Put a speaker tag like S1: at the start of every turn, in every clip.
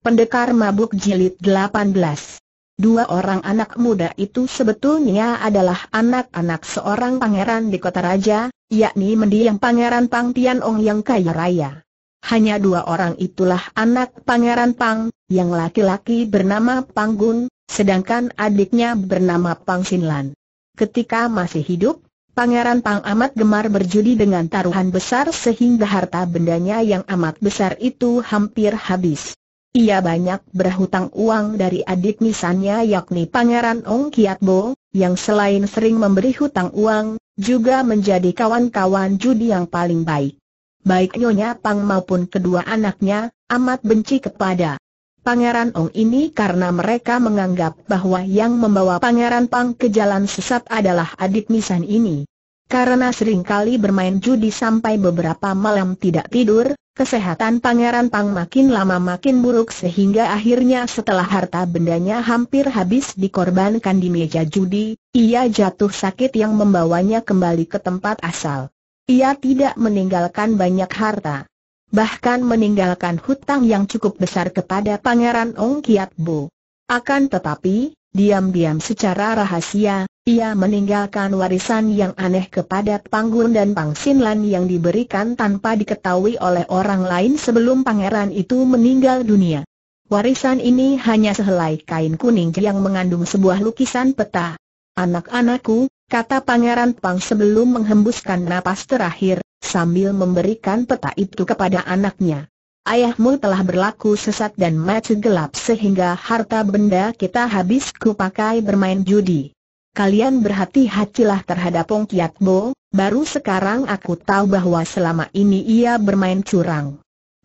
S1: Pendekar Mabuk Jilid 18 Dua orang anak muda itu sebetulnya adalah anak-anak seorang pangeran di kota raja, yakni mendiang pangeran Pang Ong yang kaya raya. Hanya dua orang itulah anak pangeran Pang, yang laki-laki bernama Pang Gun, sedangkan adiknya bernama Pang Sinlan. Ketika masih hidup, Pangeran Pang amat gemar berjudi dengan taruhan besar sehingga harta bendanya yang amat besar itu hampir habis. Ia banyak berhutang uang dari adik misannya yakni Pangeran Ong Kiat Bo, yang selain sering memberi hutang uang, juga menjadi kawan-kawan judi yang paling baik. Baik Nyonya Pang maupun kedua anaknya, amat benci kepada Pangeran Ong ini karena mereka menganggap bahwa yang membawa Pangeran Pang ke jalan sesat adalah adik nisan ini. Karena seringkali bermain judi sampai beberapa malam tidak tidur, Kesehatan Pangeran Pang makin lama makin buruk sehingga akhirnya setelah harta bendanya hampir habis dikorbankan di meja judi, ia jatuh sakit yang membawanya kembali ke tempat asal. Ia tidak meninggalkan banyak harta. Bahkan meninggalkan hutang yang cukup besar kepada Pangeran Ong Kiat Bu. Akan tetapi, diam-diam secara rahasia, ia meninggalkan warisan yang aneh kepada Panggun dan Pangsinlan yang diberikan tanpa diketahui oleh orang lain sebelum pangeran itu meninggal dunia. Warisan ini hanya sehelai kain kuning yang mengandung sebuah lukisan peta. Anak-anakku, kata pangeran Pang sebelum menghembuskan napas terakhir, sambil memberikan peta itu kepada anaknya. Ayahmu telah berlaku sesat dan macet gelap sehingga harta benda kita habis kupakai bermain judi kalian berhati-hatilah terhadap Pong Kiat Bo, baru sekarang aku tahu bahwa selama ini ia bermain curang.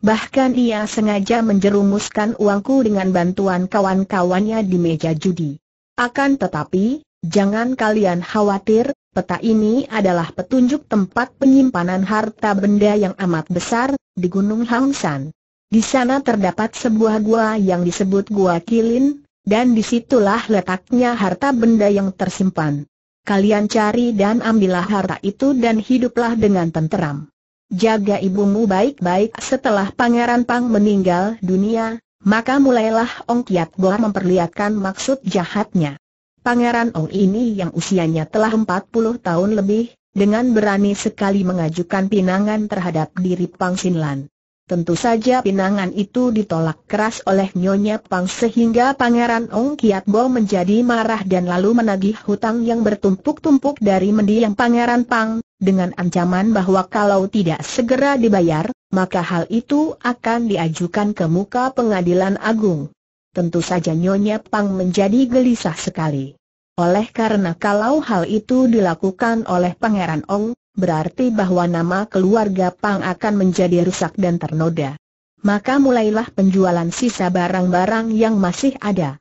S1: Bahkan ia sengaja menjerumuskan uangku dengan bantuan kawan-kawannya di meja judi. Akan tetapi, jangan kalian khawatir, peta ini adalah petunjuk tempat penyimpanan harta benda yang amat besar, di Gunung Hangsan. Di sana terdapat sebuah gua yang disebut Gua Kilin, dan disitulah letaknya harta benda yang tersimpan. Kalian cari dan ambillah harta itu dan hiduplah dengan tenteram. Jaga ibumu baik-baik setelah Pangeran Pang meninggal dunia, maka mulailah Ong Kiat Boa memperlihatkan maksud jahatnya. Pangeran Ong ini yang usianya telah 40 tahun lebih, dengan berani sekali mengajukan pinangan terhadap diri Pang Sinlan. Tentu saja pinangan itu ditolak keras oleh Nyonya Pang sehingga Pangeran Ong Kiat Bo menjadi marah dan lalu menagih hutang yang bertumpuk-tumpuk dari mendiang Pangeran Pang, dengan ancaman bahwa kalau tidak segera dibayar, maka hal itu akan diajukan ke muka pengadilan agung. Tentu saja Nyonya Pang menjadi gelisah sekali. Oleh karena kalau hal itu dilakukan oleh Pangeran Ong, berarti bahwa nama keluarga Pang akan menjadi rusak dan ternoda. Maka mulailah penjualan sisa barang-barang yang masih ada.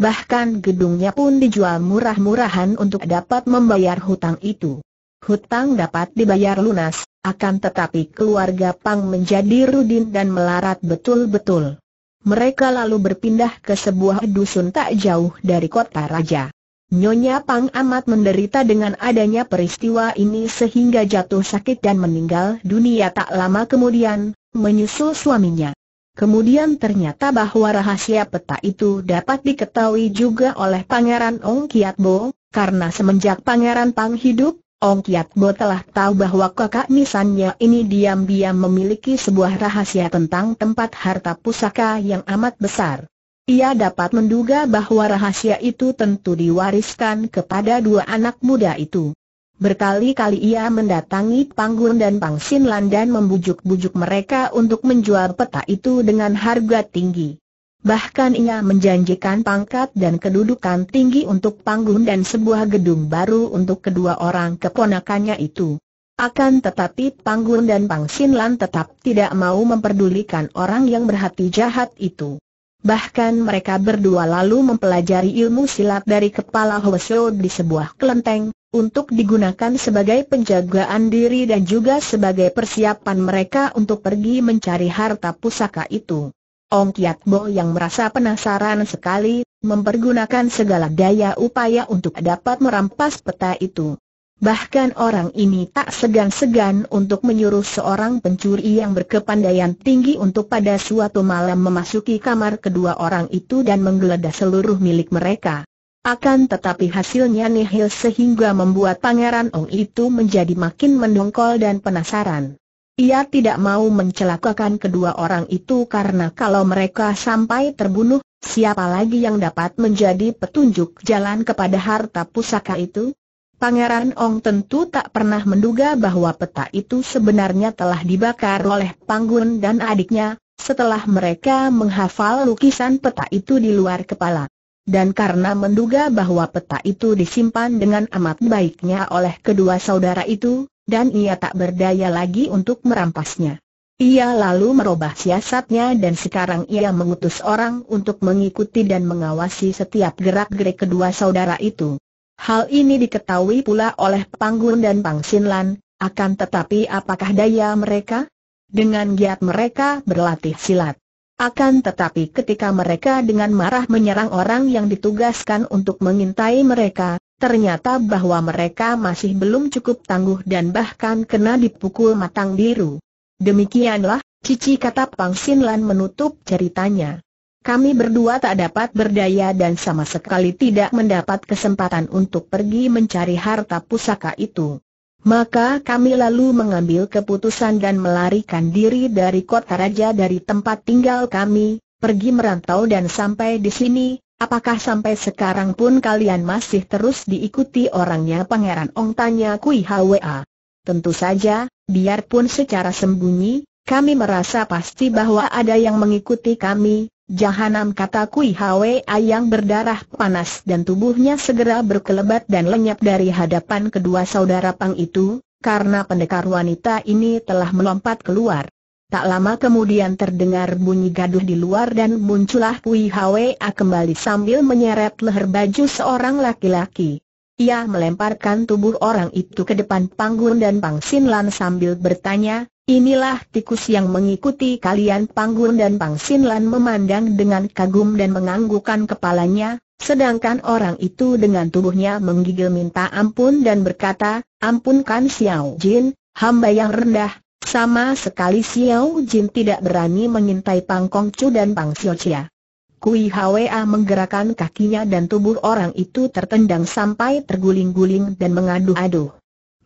S1: Bahkan gedungnya pun dijual murah-murahan untuk dapat membayar hutang itu. Hutang dapat dibayar lunas, akan tetapi keluarga Pang menjadi rudin dan melarat betul-betul. Mereka lalu berpindah ke sebuah dusun tak jauh dari kota raja. Nyonya Pang amat menderita dengan adanya peristiwa ini sehingga jatuh sakit dan meninggal dunia tak lama kemudian, menyusul suaminya. Kemudian ternyata bahwa rahasia peta itu dapat diketahui juga oleh Pangeran Ong Kiat Bo, karena semenjak Pangeran Pang hidup, Ong Kiat Bo telah tahu bahwa kakak nisannya ini diam-diam memiliki sebuah rahasia tentang tempat harta pusaka yang amat besar. Ia dapat menduga bahwa rahasia itu tentu diwariskan kepada dua anak muda itu. Berkali-kali ia mendatangi Panggun dan Pang Sinlan dan membujuk-bujuk mereka untuk menjual peta itu dengan harga tinggi. Bahkan ia menjanjikan pangkat dan kedudukan tinggi untuk Panggun dan sebuah gedung baru untuk kedua orang keponakannya itu. Akan tetapi Panggun dan Pang Sinlan tetap tidak mau memperdulikan orang yang berhati jahat itu. Bahkan mereka berdua lalu mempelajari ilmu silat dari kepala Hwasyo di sebuah kelenteng, untuk digunakan sebagai penjagaan diri dan juga sebagai persiapan mereka untuk pergi mencari harta pusaka itu. Ong Kiat Bo yang merasa penasaran sekali, mempergunakan segala daya upaya untuk dapat merampas peta itu. Bahkan orang ini tak segan-segan untuk menyuruh seorang pencuri yang berkepandaian tinggi untuk pada suatu malam memasuki kamar kedua orang itu dan menggeledah seluruh milik mereka. Akan tetapi hasilnya nihil sehingga membuat Pangeran Ong itu menjadi makin mendongkol dan penasaran. Ia tidak mau mencelakakan kedua orang itu karena kalau mereka sampai terbunuh, siapa lagi yang dapat menjadi petunjuk jalan kepada harta pusaka itu? Pangeran Ong tentu tak pernah menduga bahwa peta itu sebenarnya telah dibakar oleh Panggun dan adiknya, setelah mereka menghafal lukisan peta itu di luar kepala. Dan karena menduga bahwa peta itu disimpan dengan amat baiknya oleh kedua saudara itu, dan ia tak berdaya lagi untuk merampasnya. Ia lalu merubah siasatnya dan sekarang ia mengutus orang untuk mengikuti dan mengawasi setiap gerak-gerik kedua saudara itu. Hal ini diketahui pula oleh Panggun dan Pang Sinlan, akan tetapi apakah daya mereka? Dengan giat mereka berlatih silat. Akan tetapi ketika mereka dengan marah menyerang orang yang ditugaskan untuk mengintai mereka, ternyata bahwa mereka masih belum cukup tangguh dan bahkan kena dipukul matang biru. Demikianlah, Cici kata Pang Sinlan menutup ceritanya. Kami berdua tak dapat berdaya dan sama sekali tidak mendapat kesempatan untuk pergi mencari harta pusaka itu. Maka kami lalu mengambil keputusan dan melarikan diri dari kota raja dari tempat tinggal kami, pergi merantau dan sampai di sini, apakah sampai sekarang pun kalian masih terus diikuti orangnya Pangeran Ong tanya Kui Hwa? Tentu saja, biarpun secara sembunyi, kami merasa pasti bahwa ada yang mengikuti kami, Jahanam kata Kui Hwa yang berdarah panas dan tubuhnya segera berkelebat dan lenyap dari hadapan kedua saudara Pang itu, karena pendekar wanita ini telah melompat keluar. Tak lama kemudian terdengar bunyi gaduh di luar dan muncullah Kui Hwa kembali sambil menyeret leher baju seorang laki-laki. Ia melemparkan tubuh orang itu ke depan panggung dan Pang Sin Lan sambil bertanya, Inilah tikus yang mengikuti kalian Panggun dan Pang Sinlan memandang dengan kagum dan menganggukkan kepalanya, sedangkan orang itu dengan tubuhnya menggigil minta ampun dan berkata, ampunkan Xiao Jin, hamba yang rendah, sama sekali Xiao Jin tidak berani mengintai Pang Kong Chu dan Pang Xiao Chia. Kui Hwa menggerakkan kakinya dan tubuh orang itu tertendang sampai terguling-guling dan mengadu-adu.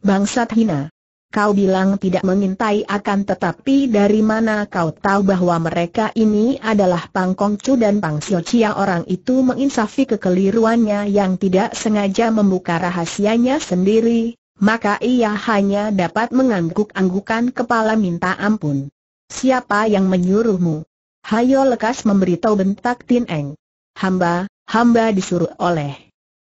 S1: Bangsat hina. Kau bilang tidak mengintai akan tetapi dari mana kau tahu bahwa mereka ini adalah Pang Kong Chu dan Pang Xiao Chia orang itu menginsafi kekeliruannya yang tidak sengaja membuka rahasianya sendiri, maka ia hanya dapat mengangguk-anggukan kepala minta ampun. Siapa yang menyuruhmu? Hayo lekas memberitahu bentak Tin Eng. Hamba, hamba disuruh oleh.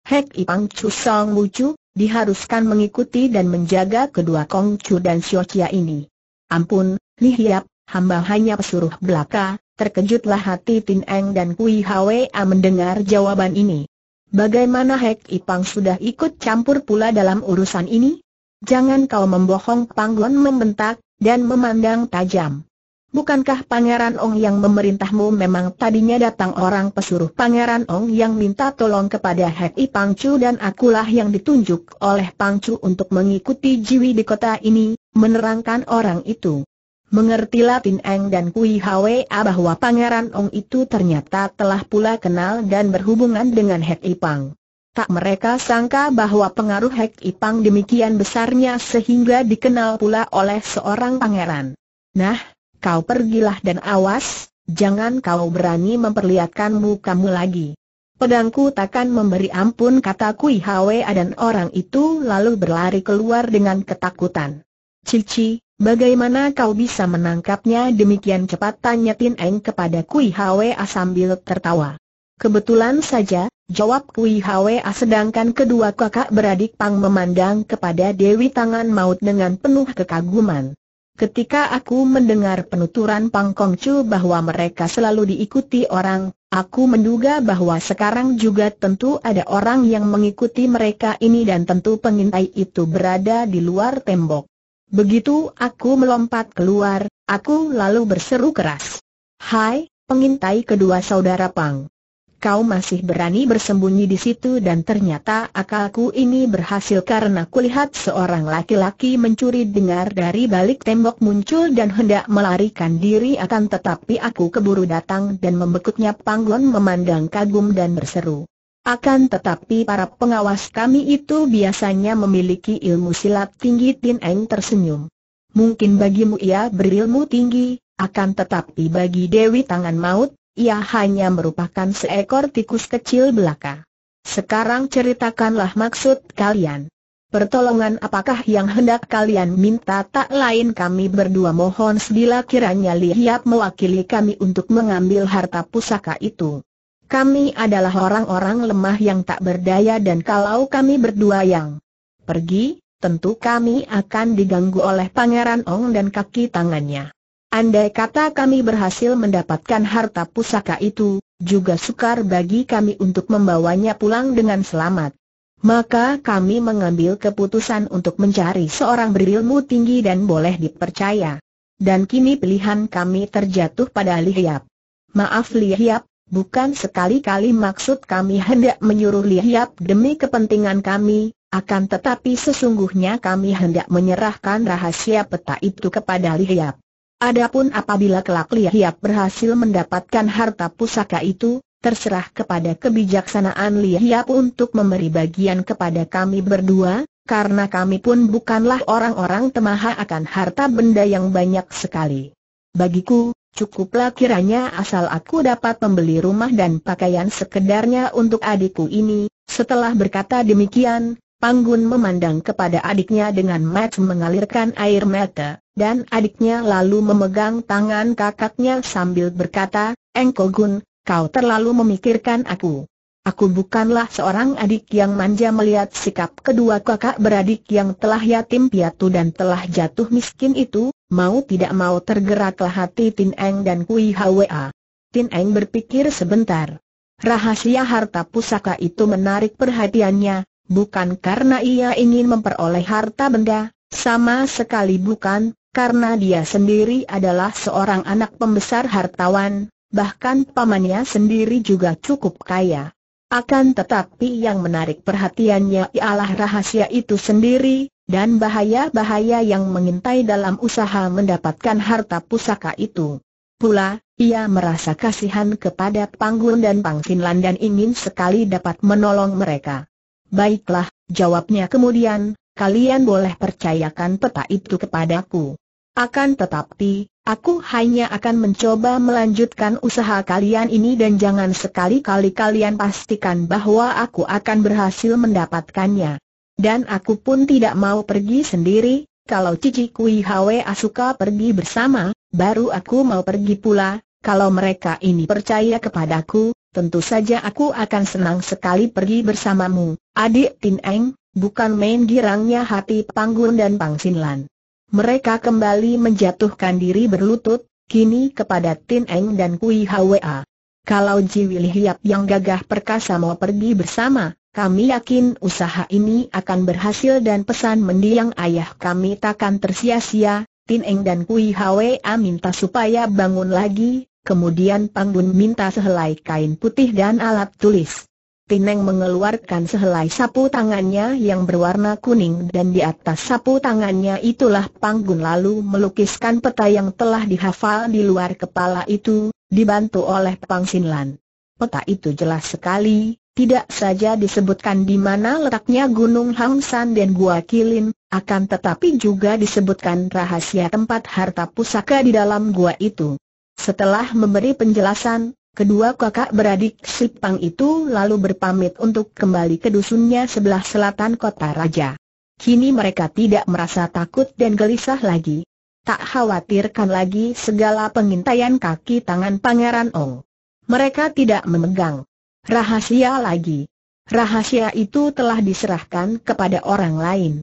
S1: Hek Ipang Chu Song Chu diharuskan mengikuti dan menjaga kedua Kong Chu dan Xiao Chia ini. Ampun, Li Hiap, hamba hanya pesuruh belaka, terkejutlah hati Tin Eng dan Kui Hwa mendengar jawaban ini. Bagaimana Hek Ipang sudah ikut campur pula dalam urusan ini? Jangan kau membohong Panggon membentak, dan memandang tajam. Bukankah Pangeran Ong yang memerintahmu memang tadinya datang orang pesuruh Pangeran Ong yang minta tolong kepada Hek I Pangcu dan akulah yang ditunjuk oleh Pangcu untuk mengikuti Jiwi di kota ini, menerangkan orang itu. Mengertilah Tin Eng dan Kui Hwa bahwa Pangeran Ong itu ternyata telah pula kenal dan berhubungan dengan Hek I Pang. Tak mereka sangka bahwa pengaruh Hek I Pang demikian besarnya sehingga dikenal pula oleh seorang pangeran. Nah, kau pergilah dan awas, jangan kau berani memperlihatkan mukamu lagi. Pedangku takkan memberi ampun kata Kui Hwa dan orang itu lalu berlari keluar dengan ketakutan. Cici, bagaimana kau bisa menangkapnya demikian cepat tanya Tin Eng kepada Kui Hwa ah, sambil tertawa. Kebetulan saja, jawab Kui Hwa ah, sedangkan kedua kakak beradik Pang memandang kepada Dewi Tangan Maut dengan penuh kekaguman. Ketika aku mendengar penuturan Pang Kong Chu bahwa mereka selalu diikuti orang, aku menduga bahwa sekarang juga tentu ada orang yang mengikuti mereka ini dan tentu pengintai itu berada di luar tembok. Begitu aku melompat keluar, aku lalu berseru keras. Hai, pengintai kedua saudara Pang kau masih berani bersembunyi di situ dan ternyata akalku ini berhasil karena kulihat seorang laki-laki mencuri dengar dari balik tembok muncul dan hendak melarikan diri akan tetapi aku keburu datang dan membekuknya panggon memandang kagum dan berseru. Akan tetapi para pengawas kami itu biasanya memiliki ilmu silat tinggi Tin Eng tersenyum. Mungkin bagimu ia berilmu tinggi, akan tetapi bagi Dewi Tangan Maut, ia hanya merupakan seekor tikus kecil belaka. Sekarang ceritakanlah maksud kalian. Pertolongan apakah yang hendak kalian minta tak lain kami berdua mohon bila kiranya lihat mewakili kami untuk mengambil harta pusaka itu. Kami adalah orang-orang lemah yang tak berdaya dan kalau kami berdua yang pergi, tentu kami akan diganggu oleh Pangeran Ong dan kaki tangannya. Andai kata kami berhasil mendapatkan harta pusaka itu, juga sukar bagi kami untuk membawanya pulang dengan selamat. Maka kami mengambil keputusan untuk mencari seorang berilmu tinggi dan boleh dipercaya. Dan kini pilihan kami terjatuh pada Lihiap. Maaf Lihiap, bukan sekali-kali maksud kami hendak menyuruh Lihiap demi kepentingan kami, akan tetapi sesungguhnya kami hendak menyerahkan rahasia peta itu kepada Lihiap. Adapun apabila kelak Lihiap berhasil mendapatkan harta pusaka itu, terserah kepada kebijaksanaan Lihiap untuk memberi bagian kepada kami berdua, karena kami pun bukanlah orang-orang temaha akan harta benda yang banyak sekali. Bagiku, cukuplah kiranya asal aku dapat membeli rumah dan pakaian sekedarnya untuk adikku ini. Setelah berkata demikian, Panggun memandang kepada adiknya dengan mata mengalirkan air mata dan adiknya lalu memegang tangan kakaknya sambil berkata, Engko Gun, kau terlalu memikirkan aku. Aku bukanlah seorang adik yang manja melihat sikap kedua kakak beradik yang telah yatim piatu dan telah jatuh miskin itu, mau tidak mau tergeraklah hati Tin Eng dan Kui Hwa. Tin Eng berpikir sebentar. Rahasia harta pusaka itu menarik perhatiannya, bukan karena ia ingin memperoleh harta benda, sama sekali bukan, karena dia sendiri adalah seorang anak pembesar hartawan, bahkan pamannya sendiri juga cukup kaya. Akan tetapi yang menarik perhatiannya ialah rahasia itu sendiri, dan bahaya-bahaya yang mengintai dalam usaha mendapatkan harta pusaka itu. Pula, ia merasa kasihan kepada Panggul dan Finlan dan ingin sekali dapat menolong mereka. Baiklah, jawabnya kemudian, kalian boleh percayakan peta itu kepadaku. Akan tetapi, aku hanya akan mencoba melanjutkan usaha kalian ini dan jangan sekali-kali kalian pastikan bahwa aku akan berhasil mendapatkannya. Dan aku pun tidak mau pergi sendiri, kalau Cici Kui Hwe Asuka pergi bersama, baru aku mau pergi pula, kalau mereka ini percaya kepadaku, tentu saja aku akan senang sekali pergi bersamamu, adik Tin Eng, Bukan main girangnya hati Panggun dan Pangsinlan. Mereka kembali menjatuhkan diri berlutut, kini kepada Tin Eng dan Kui Hwa. Kalau Ji Wilhiap yang gagah perkasa mau pergi bersama, kami yakin usaha ini akan berhasil dan pesan mendiang ayah kami takkan tersia-sia. Tin Eng dan Kui Hwa minta supaya bangun lagi, kemudian Panggun minta sehelai kain putih dan alat tulis. Pineng mengeluarkan sehelai sapu tangannya yang berwarna kuning dan di atas sapu tangannya itulah panggun lalu melukiskan peta yang telah dihafal di luar kepala itu, dibantu oleh Pang Peta itu jelas sekali, tidak saja disebutkan di mana letaknya Gunung Hang dan Gua Kilin, akan tetapi juga disebutkan rahasia tempat harta pusaka di dalam gua itu. Setelah memberi penjelasan, Kedua kakak beradik Sipang itu lalu berpamit untuk kembali ke dusunnya sebelah selatan kota raja. Kini mereka tidak merasa takut dan gelisah lagi. Tak khawatirkan lagi segala pengintaian kaki tangan Pangeran Ong. Mereka tidak memegang rahasia lagi. Rahasia itu telah diserahkan kepada orang lain.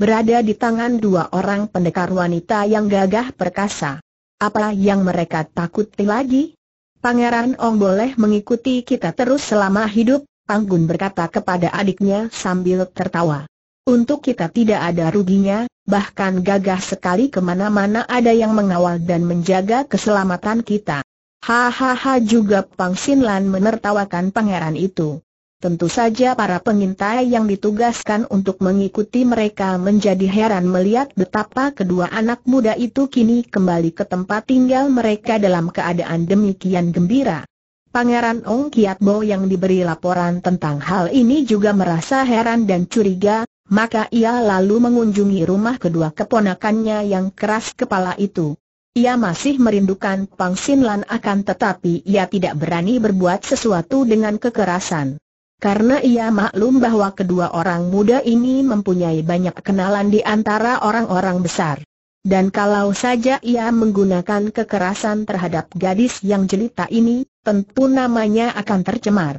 S1: Berada di tangan dua orang pendekar wanita yang gagah perkasa. Apa yang mereka takuti lagi? Pangeran Ong boleh mengikuti kita terus selama hidup, Panggun berkata kepada adiknya sambil tertawa. Untuk kita tidak ada ruginya, bahkan gagah sekali kemana-mana ada yang mengawal dan menjaga keselamatan kita. Hahaha juga Pang Sinlan menertawakan pangeran itu. Tentu saja para pengintai yang ditugaskan untuk mengikuti mereka menjadi heran melihat betapa kedua anak muda itu kini kembali ke tempat tinggal mereka dalam keadaan demikian gembira. Pangeran Ong Kiat Bo yang diberi laporan tentang hal ini juga merasa heran dan curiga, maka ia lalu mengunjungi rumah kedua keponakannya yang keras kepala itu. Ia masih merindukan Pang Sinlan akan tetapi ia tidak berani berbuat sesuatu dengan kekerasan. Karena ia maklum bahwa kedua orang muda ini mempunyai banyak kenalan di antara orang-orang besar. Dan kalau saja ia menggunakan kekerasan terhadap gadis yang jelita ini, tentu namanya akan tercemar.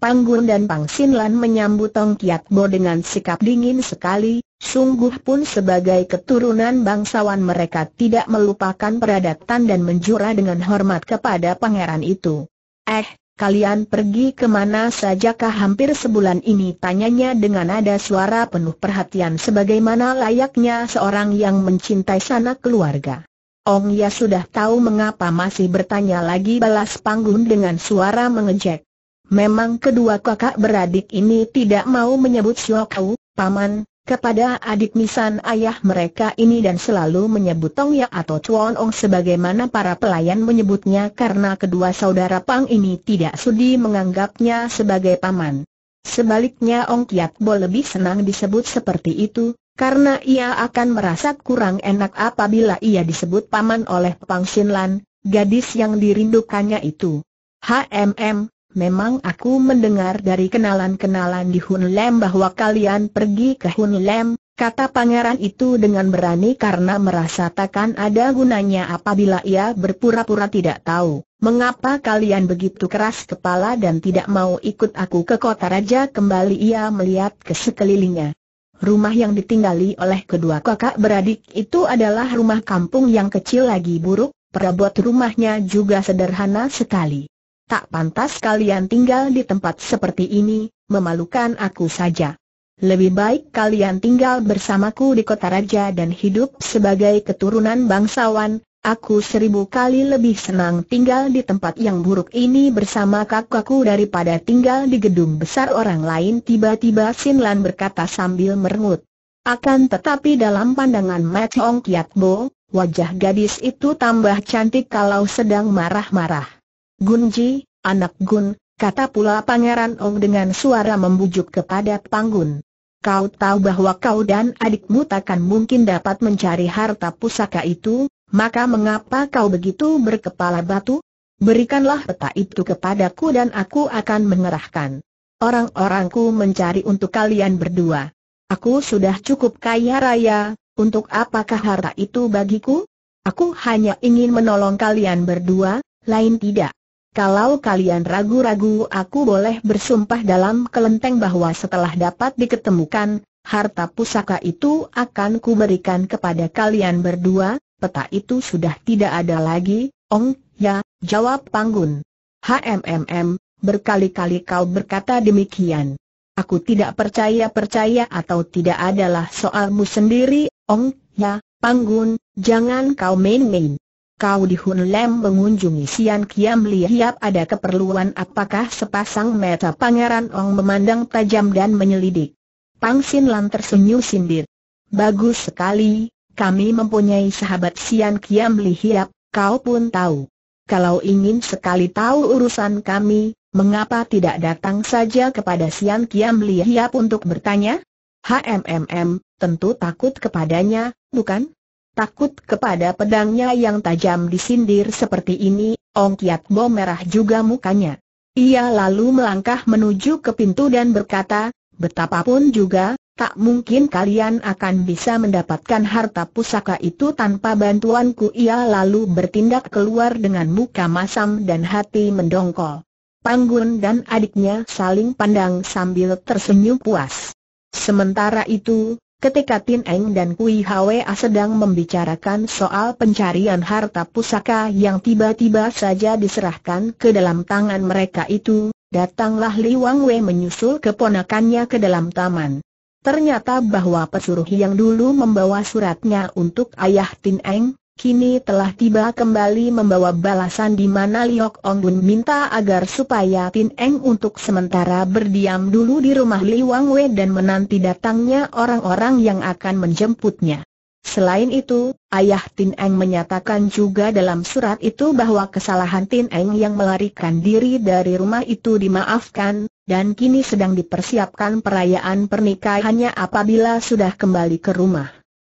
S1: Panggun dan Pang Sinlan menyambut Tong Kiat Bo dengan sikap dingin sekali, sungguh pun sebagai keturunan bangsawan mereka tidak melupakan peradatan dan menjura dengan hormat kepada pangeran itu. Eh, kalian pergi kemana sajakah hampir sebulan ini? Tanyanya dengan nada suara penuh perhatian sebagaimana layaknya seorang yang mencintai sanak keluarga. Ong Ya sudah tahu mengapa masih bertanya lagi balas panggung dengan suara mengejek. Memang kedua kakak beradik ini tidak mau menyebut Siokau, paman, kepada adik misan ayah mereka ini dan selalu menyebut Tong Ya atau Chuan Ong sebagaimana para pelayan menyebutnya karena kedua saudara Pang ini tidak sudi menganggapnya sebagai paman. Sebaliknya Ong Kiat Bo lebih senang disebut seperti itu, karena ia akan merasa kurang enak apabila ia disebut paman oleh Pang Xin Lan, gadis yang dirindukannya itu. HMM, Memang aku mendengar dari kenalan-kenalan di Hun Lem bahwa kalian pergi ke Hun Lem, kata pangeran itu dengan berani karena merasa takkan ada gunanya apabila ia berpura-pura tidak tahu. Mengapa kalian begitu keras kepala dan tidak mau ikut aku ke kota raja kembali ia melihat ke sekelilingnya. Rumah yang ditinggali oleh kedua kakak beradik itu adalah rumah kampung yang kecil lagi buruk, perabot rumahnya juga sederhana sekali tak pantas kalian tinggal di tempat seperti ini, memalukan aku saja. Lebih baik kalian tinggal bersamaku di kota raja dan hidup sebagai keturunan bangsawan, aku seribu kali lebih senang tinggal di tempat yang buruk ini bersama kakakku daripada tinggal di gedung besar orang lain tiba-tiba Sin Lan berkata sambil merengut. Akan tetapi dalam pandangan Mat Ong Kiat Bo, wajah gadis itu tambah cantik kalau sedang marah-marah. Gunji, anak Gun, kata pula Pangeran Ong dengan suara membujuk kepada Panggun. Kau tahu bahwa kau dan adikmu takkan mungkin dapat mencari harta pusaka itu, maka mengapa kau begitu berkepala batu? Berikanlah peta itu kepadaku dan aku akan mengerahkan. Orang-orangku mencari untuk kalian berdua. Aku sudah cukup kaya raya, untuk apakah harta itu bagiku? Aku hanya ingin menolong kalian berdua, lain tidak. Kalau kalian ragu-ragu aku boleh bersumpah dalam kelenteng bahwa setelah dapat diketemukan, harta pusaka itu akan kuberikan kepada kalian berdua, peta itu sudah tidak ada lagi, Ong, ya, jawab Panggun. HMMM, berkali-kali kau berkata demikian. Aku tidak percaya-percaya atau tidak adalah soalmu sendiri, Ong, ya, Panggun, jangan kau main-main. Kau di Hun Lem mengunjungi Sian Kiam Li ada keperluan apakah sepasang mata Pangeran Ong memandang tajam dan menyelidik. Pang Sin Lan tersenyum sindir. Bagus sekali, kami mempunyai sahabat Sian Kiam Li kau pun tahu. Kalau ingin sekali tahu urusan kami, mengapa tidak datang saja kepada Sian Kiam Li untuk bertanya? HMMM, tentu takut kepadanya, bukan? Takut kepada pedangnya yang tajam disindir seperti ini, Ong Kiat Bo merah juga mukanya. Ia lalu melangkah menuju ke pintu dan berkata, betapapun juga, tak mungkin kalian akan bisa mendapatkan harta pusaka itu tanpa bantuanku. Ia lalu bertindak keluar dengan muka masam dan hati mendongkol. Panggun dan adiknya saling pandang sambil tersenyum puas. Sementara itu, Ketika Tin Eng dan Kui Hwa sedang membicarakan soal pencarian harta pusaka yang tiba-tiba saja diserahkan ke dalam tangan mereka itu, datanglah Li Wang Wei menyusul keponakannya ke dalam taman. Ternyata bahwa pesuruh yang dulu membawa suratnya untuk ayah Tin Eng, kini telah tiba kembali membawa balasan di mana Liok Ong Bun minta agar supaya Tin Eng untuk sementara berdiam dulu di rumah Li Wang Wei dan menanti datangnya orang-orang yang akan menjemputnya. Selain itu, ayah Tin Eng menyatakan juga dalam surat itu bahwa kesalahan Tin Eng yang melarikan diri dari rumah itu dimaafkan, dan kini sedang dipersiapkan perayaan pernikahannya apabila sudah kembali ke rumah.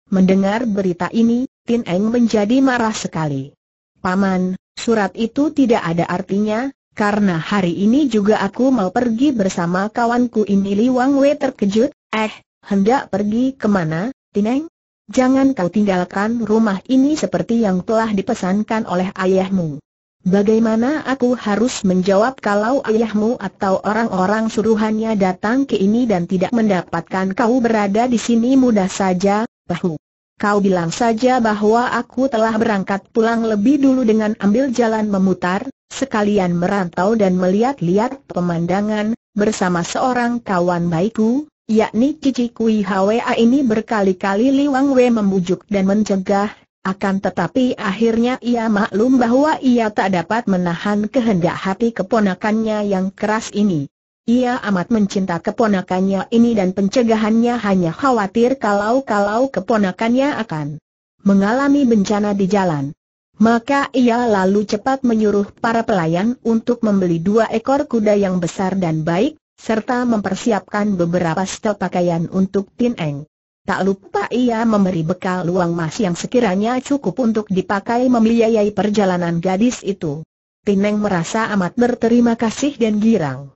S1: Mendengar berita ini, Tin Eng menjadi marah sekali. Paman, surat itu tidak ada artinya, karena hari ini juga aku mau pergi bersama kawanku ini Li Wang Wei terkejut, eh, hendak pergi kemana, Eng? Jangan kau tinggalkan rumah ini seperti yang telah dipesankan oleh ayahmu. Bagaimana aku harus menjawab kalau ayahmu atau orang-orang suruhannya datang ke ini dan tidak mendapatkan kau berada di sini mudah saja, pahu. Kau bilang saja bahwa aku telah berangkat pulang lebih dulu dengan ambil jalan memutar, sekalian merantau dan melihat-lihat pemandangan, bersama seorang kawan baikku, yakni Cici Kui Hwa ini berkali-kali Liwang Wei membujuk dan mencegah, akan tetapi akhirnya ia maklum bahwa ia tak dapat menahan kehendak hati keponakannya yang keras ini. Ia amat mencinta keponakannya ini dan pencegahannya hanya khawatir kalau-kalau keponakannya akan mengalami bencana di jalan. Maka ia lalu cepat menyuruh para pelayan untuk membeli dua ekor kuda yang besar dan baik, serta mempersiapkan beberapa stok pakaian untuk Tin Eng. Tak lupa ia memberi bekal uang mas yang sekiranya cukup untuk dipakai membiayai perjalanan gadis itu. Tin Eng merasa amat berterima kasih dan girang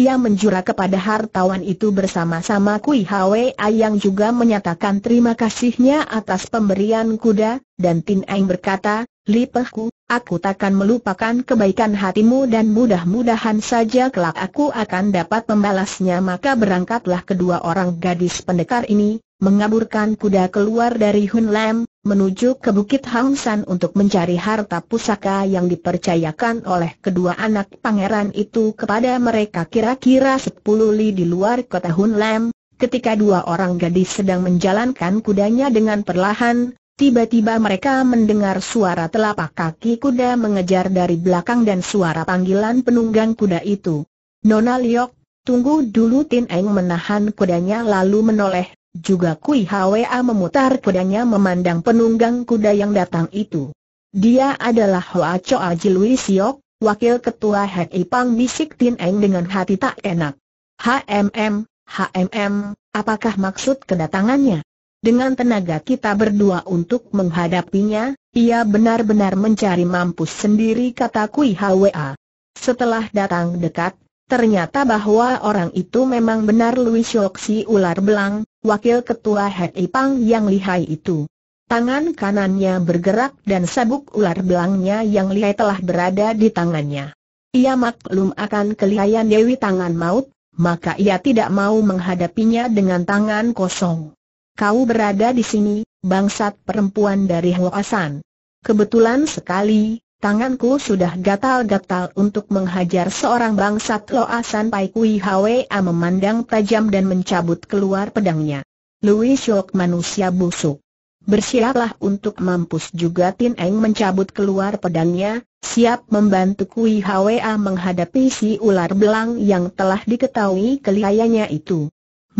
S1: ia menjura kepada hartawan itu bersama-sama Kui Hwa yang juga menyatakan terima kasihnya atas pemberian kuda, dan Tin Eng berkata, Lipehku, aku takkan melupakan kebaikan hatimu dan mudah-mudahan saja kelak aku akan dapat membalasnya maka berangkatlah kedua orang gadis pendekar ini, mengaburkan kuda keluar dari Hun Lam, menuju ke Bukit Hang San untuk mencari harta pusaka yang dipercayakan oleh kedua anak pangeran itu kepada mereka kira-kira sepuluh li di luar kota Hun Lam, ketika dua orang gadis sedang menjalankan kudanya dengan perlahan, Tiba-tiba mereka mendengar suara telapak kaki kuda mengejar dari belakang dan suara panggilan penunggang kuda itu. Nona Liok, tunggu dulu Tin Eng menahan kudanya lalu menoleh, juga Kui Hwa memutar kudanya memandang penunggang kuda yang datang itu. Dia adalah Hoa Choa Jilwi Siok, wakil ketua Hek Ipang bisik Tin Eng dengan hati tak enak. HMM, HMM, apakah maksud kedatangannya? Dengan tenaga kita berdua untuk menghadapinya, ia benar-benar mencari mampus sendiri kata Kui Hwa. Setelah datang dekat, ternyata bahwa orang itu memang benar Louis Shoksi Ular Belang, wakil ketua Het Ipang yang lihai itu. Tangan kanannya bergerak dan sabuk ular belangnya yang lihai telah berada di tangannya. Ia maklum akan kelihayan Dewi Tangan Maut, maka ia tidak mau menghadapinya dengan tangan kosong kau berada di sini, bangsat perempuan dari Hoasan. Kebetulan sekali, Tanganku sudah gatal-gatal untuk menghajar seorang bangsat Loasan Pai Kui Hwa memandang tajam dan mencabut keluar pedangnya. Louis Shock manusia busuk. Bersiaplah untuk mampus juga Tin Eng mencabut keluar pedangnya, siap membantu Kui Hwa menghadapi si ular belang yang telah diketahui kelihayanya itu.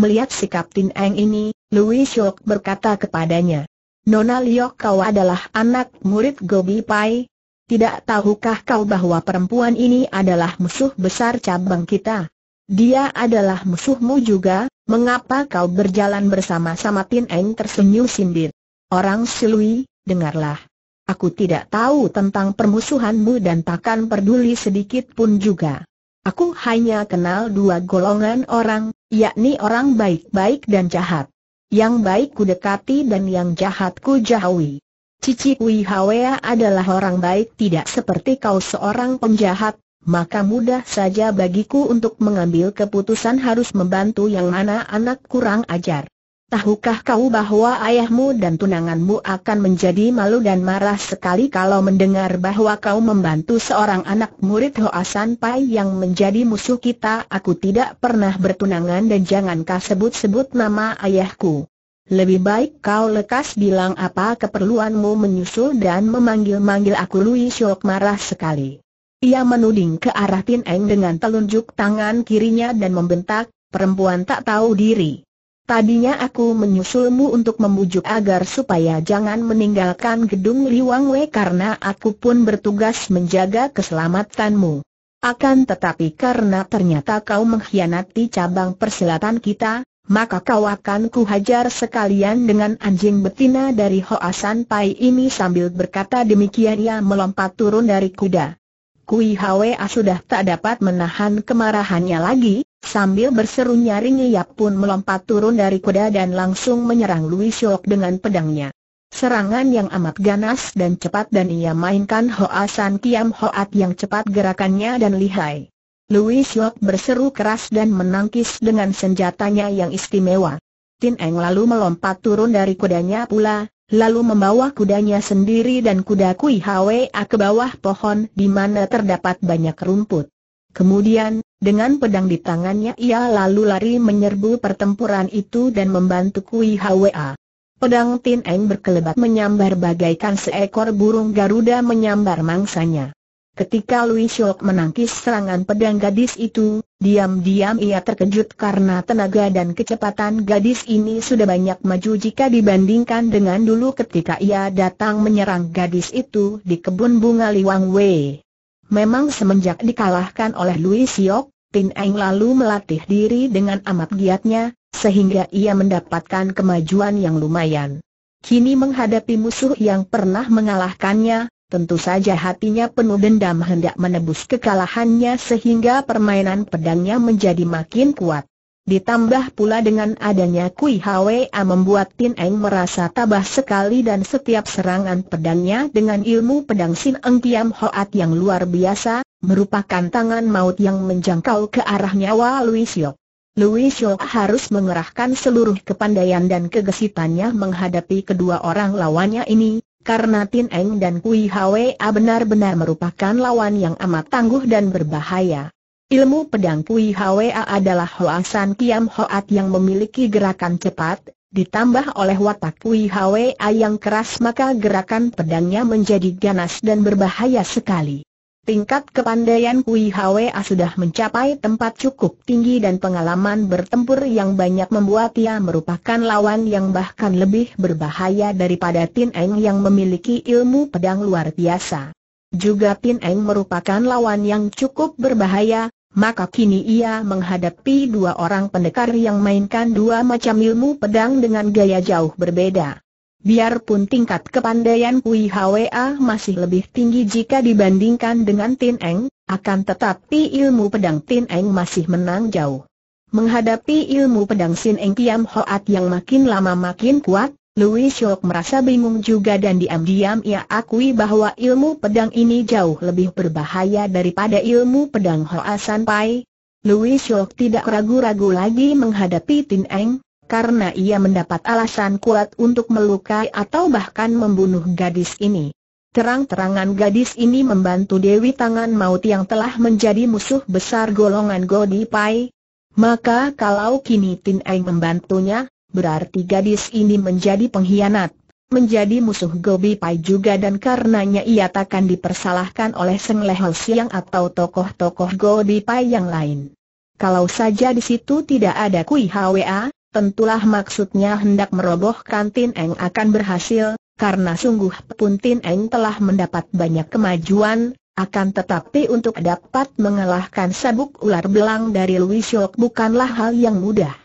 S1: Melihat sikap Tin Eng ini, Louis Shok berkata kepadanya, Nona Liok kau adalah anak murid Gobi Pai. Tidak tahukah kau bahwa perempuan ini adalah musuh besar cabang kita? Dia adalah musuhmu juga, mengapa kau berjalan bersama-sama Tin Eng tersenyum sindir? Orang Silui, dengarlah. Aku tidak tahu tentang permusuhanmu dan takkan peduli sedikit pun juga. Aku hanya kenal dua golongan orang, yakni orang baik-baik dan jahat. Yang baik ku dekati dan yang jahat ku jauhi. Cici Wihawea adalah orang baik tidak seperti kau seorang penjahat, maka mudah saja bagiku untuk mengambil keputusan harus membantu yang mana anak kurang ajar. Tahukah kau bahwa ayahmu dan tunanganmu akan menjadi malu dan marah sekali kalau mendengar bahwa kau membantu seorang anak murid Hoasan Pai yang menjadi musuh kita? Aku tidak pernah bertunangan dan jangankah sebut-sebut nama ayahku. Lebih baik kau lekas bilang apa keperluanmu menyusul dan memanggil-manggil aku Lui Syok marah sekali. Ia menuding ke arah Tin Eng dengan telunjuk tangan kirinya dan membentak, perempuan tak tahu diri. Tadinya aku menyusulmu untuk membujuk agar supaya jangan meninggalkan gedung Liwang Wei karena aku pun bertugas menjaga keselamatanmu. Akan tetapi karena ternyata kau mengkhianati cabang persilatan kita, maka kau akan kuhajar sekalian dengan anjing betina dari Hoasan Pai ini sambil berkata demikian ia melompat turun dari kuda. Kui Hwa sudah tak dapat menahan kemarahannya lagi, Sambil berseru nyaring ia pun melompat turun dari kuda dan langsung menyerang Louis Shok dengan pedangnya. Serangan yang amat ganas dan cepat dan ia mainkan Hoa San Kiam Hoat yang cepat gerakannya dan lihai. Louis Yok berseru keras dan menangkis dengan senjatanya yang istimewa. Tin Eng lalu melompat turun dari kudanya pula, lalu membawa kudanya sendiri dan kuda Kui Hwa ke bawah pohon di mana terdapat banyak rumput. Kemudian, dengan pedang di tangannya ia lalu lari menyerbu pertempuran itu dan membantu Kui Hwa. Pedang Tin Eng berkelebat menyambar bagaikan seekor burung Garuda menyambar mangsanya. Ketika Lui Shok menangkis serangan pedang gadis itu, diam-diam ia terkejut karena tenaga dan kecepatan gadis ini sudah banyak maju jika dibandingkan dengan dulu ketika ia datang menyerang gadis itu di kebun bunga Liwang Wei. Memang semenjak dikalahkan oleh Louis Siok, Pin Eng lalu melatih diri dengan amat giatnya, sehingga ia mendapatkan kemajuan yang lumayan. Kini menghadapi musuh yang pernah mengalahkannya, tentu saja hatinya penuh dendam hendak menebus kekalahannya sehingga permainan pedangnya menjadi makin kuat. Ditambah pula dengan adanya Kui Hwa membuat Tin Eng merasa tabah sekali dan setiap serangan pedangnya dengan ilmu pedang Sin Eng Piam Hoat yang luar biasa, merupakan tangan maut yang menjangkau ke arah nyawa Louis Yok. Louis Yok harus mengerahkan seluruh kepandaian dan kegesitannya menghadapi kedua orang lawannya ini, karena Tin Eng dan Kui Hwa benar-benar merupakan lawan yang amat tangguh dan berbahaya. Ilmu pedang Kui Hwa adalah Hoasan Kiam Hoat yang memiliki gerakan cepat, ditambah oleh watak Kui Hwa yang keras maka gerakan pedangnya menjadi ganas dan berbahaya sekali. Tingkat kepandaian Kui Hwa sudah mencapai tempat cukup tinggi dan pengalaman bertempur yang banyak membuat ia merupakan lawan yang bahkan lebih berbahaya daripada Tin Eng yang memiliki ilmu pedang luar biasa. Juga Tin Eng merupakan lawan yang cukup berbahaya, maka kini ia menghadapi dua orang pendekar yang mainkan dua macam ilmu pedang dengan gaya jauh berbeda. Biarpun tingkat kepandaian Kui Hwa masih lebih tinggi jika dibandingkan dengan Tin Eng, akan tetapi ilmu pedang Tin Eng masih menang jauh. Menghadapi ilmu pedang Sin Eng Kiam Hoat yang makin lama makin kuat, Louis Shock merasa bingung juga dan diam-diam ia akui bahwa ilmu pedang ini jauh lebih berbahaya daripada ilmu pedang Hoa San Pai. Louis Shock tidak ragu-ragu lagi menghadapi Tin Eng, karena ia mendapat alasan kuat untuk melukai atau bahkan membunuh gadis ini. Terang-terangan gadis ini membantu Dewi Tangan Maut yang telah menjadi musuh besar golongan Godi Pai. Maka kalau kini Tin Eng membantunya, berarti gadis ini menjadi pengkhianat, menjadi musuh Gobi Pai juga dan karenanya ia takkan dipersalahkan oleh Seng Leho Siang atau tokoh-tokoh Gobi Pai yang lain. Kalau saja di situ tidak ada Kui Hwa, tentulah maksudnya hendak merobohkan Tin Eng akan berhasil, karena sungguh pun Tin Eng telah mendapat banyak kemajuan, akan tetapi untuk dapat mengalahkan sabuk ular belang dari Louis Shock bukanlah hal yang mudah.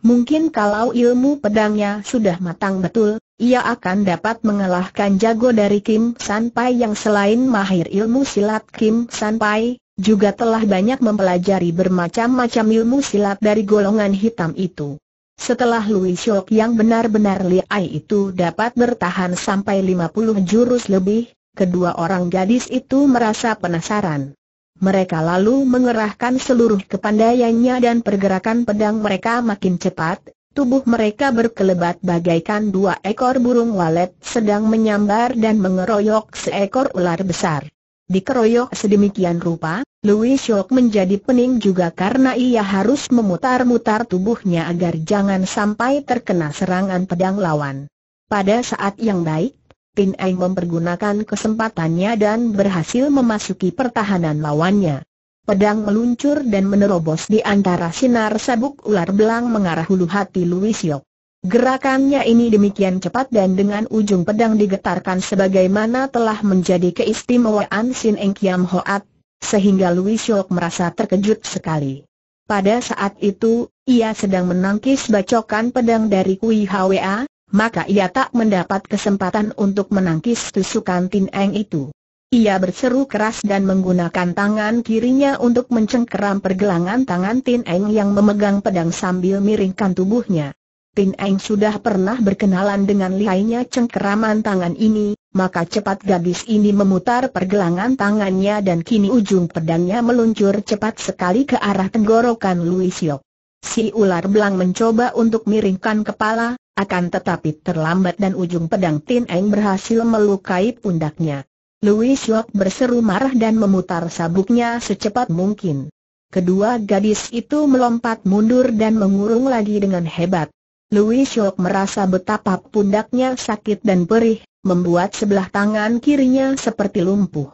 S1: Mungkin kalau ilmu pedangnya sudah matang betul, ia akan dapat mengalahkan jago dari Kim Sanpai yang selain mahir ilmu silat Kim Sanpai, juga telah banyak mempelajari bermacam-macam ilmu silat dari golongan hitam itu. Setelah Louis Shock yang benar-benar liai itu dapat bertahan sampai 50 jurus lebih, kedua orang gadis itu merasa penasaran. Mereka lalu mengerahkan seluruh kepandaiannya dan pergerakan pedang mereka makin cepat, tubuh mereka berkelebat bagaikan dua ekor burung walet sedang menyambar dan mengeroyok seekor ular besar. Dikeroyok sedemikian rupa, Louis Shock menjadi pening juga karena ia harus memutar-mutar tubuhnya agar jangan sampai terkena serangan pedang lawan. Pada saat yang baik, Pin Eng mempergunakan kesempatannya dan berhasil memasuki pertahanan lawannya. Pedang meluncur dan menerobos di antara sinar sabuk ular belang mengarah hulu hati Louis Yok. Gerakannya ini demikian cepat dan dengan ujung pedang digetarkan sebagaimana telah menjadi keistimewaan Sin Eng Kiam Hoat, sehingga Louis Yok merasa terkejut sekali. Pada saat itu, ia sedang menangkis bacokan pedang dari Kui Hwa, maka ia tak mendapat kesempatan untuk menangkis tusukan Tin Eng itu. Ia berseru keras dan menggunakan tangan kirinya untuk mencengkeram pergelangan tangan Tin Eng yang memegang pedang sambil miringkan tubuhnya. Tin Eng sudah pernah berkenalan dengan lihainya cengkeraman tangan ini, maka cepat gadis ini memutar pergelangan tangannya dan kini ujung pedangnya meluncur cepat sekali ke arah tenggorokan Luisio. Si ular belang mencoba untuk miringkan kepala, akan tetapi terlambat dan ujung pedang Tin Eng berhasil melukai pundaknya. Louis Yok berseru marah dan memutar sabuknya secepat mungkin. Kedua gadis itu melompat mundur dan mengurung lagi dengan hebat. Louis Yok merasa betapa pundaknya sakit dan perih, membuat sebelah tangan kirinya seperti lumpuh.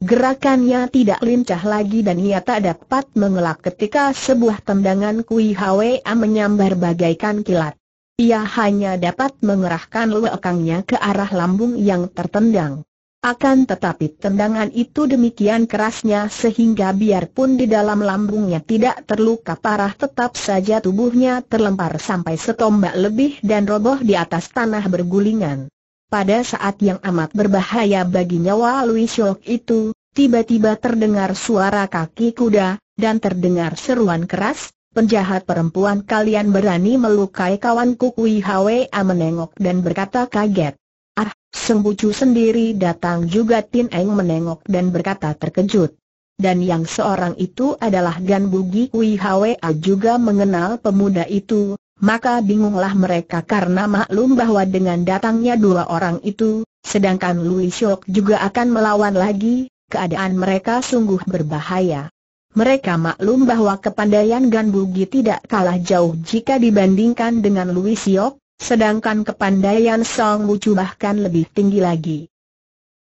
S1: Gerakannya tidak lincah lagi dan ia tak dapat mengelak ketika sebuah tendangan Kui Hwa menyambar bagaikan kilat. Ia hanya dapat mengerahkan luekangnya ke arah lambung yang tertendang. Akan tetapi tendangan itu demikian kerasnya sehingga biarpun di dalam lambungnya tidak terluka parah tetap saja tubuhnya terlempar sampai setombak lebih dan roboh di atas tanah bergulingan. Pada saat yang amat berbahaya bagi nyawa Louis Shock itu, tiba-tiba terdengar suara kaki kuda, dan terdengar seruan keras, Penjahat perempuan kalian berani melukai kawanku Kui A menengok dan berkata kaget. Ah, sembucu sendiri datang juga Tin Eng menengok dan berkata terkejut. Dan yang seorang itu adalah Gan Bugi Kui A juga mengenal pemuda itu, maka bingunglah mereka karena maklum bahwa dengan datangnya dua orang itu, sedangkan Louis Shok juga akan melawan lagi, keadaan mereka sungguh berbahaya mereka maklum bahwa kepandaian Gan Bugi tidak kalah jauh jika dibandingkan dengan Louis Yok, sedangkan kepandaian Song Wucu bahkan lebih tinggi lagi.